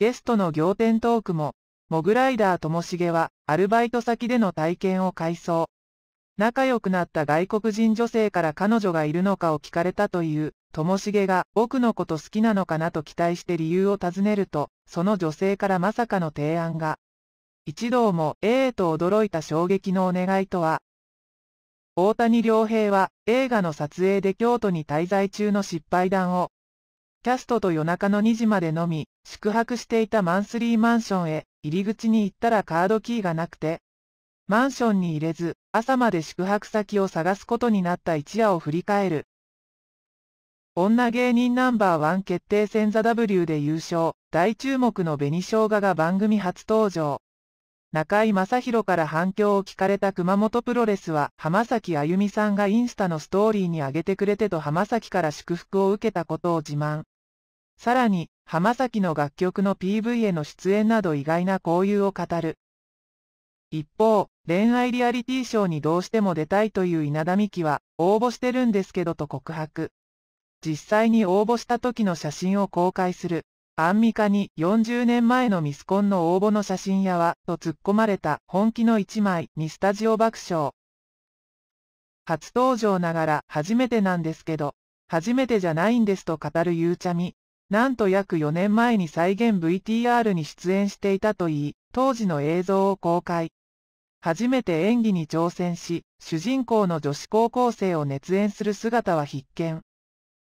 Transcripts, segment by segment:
ゲストの仰天トークも、モグライダーともしげは、アルバイト先での体験を回想。仲良くなった外国人女性から彼女がいるのかを聞かれたという、ともしげが僕のこと好きなのかなと期待して理由を尋ねると、その女性からまさかの提案が。一同も、ええー、と驚いた衝撃のお願いとは。大谷良平は映画の撮影で京都に滞在中の失敗談をキャストと夜中の2時までのみ、宿泊していたマンスリーマンションへ、入り口に行ったらカードキーがなくて、マンションに入れず、朝まで宿泊先を探すことになった一夜を振り返る。女芸人ナンバーワン決定戦ザ W で優勝、大注目の紅生姜が番組初登場。中井正宏から反響を聞かれた熊本プロレスは、浜崎あゆみさんがインスタのストーリーに上げてくれてと浜崎から祝福を受けたことを自慢。さらに、浜崎の楽曲の PV への出演など意外な交友を語る。一方、恋愛リアリティショーにどうしても出たいという稲田美希は、応募してるんですけどと告白。実際に応募した時の写真を公開する。アンミカに40年前のミスコンの応募の写真やは、と突っ込まれた本気の一枚にスタジオ爆笑。初登場ながら初めてなんですけど、初めてじゃないんですと語るゆうちゃみ。なんと約4年前に再現 VTR に出演していたといい、当時の映像を公開。初めて演技に挑戦し、主人公の女子高校生を熱演する姿は必見。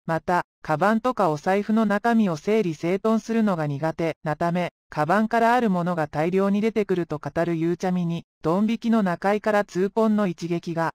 また、カバンとかお財布の中身を整理整頓するのが苦手なため、カバンからあるものが大量に出てくると語るゆうちゃみに、ドン引きの中井から痛恨の一撃が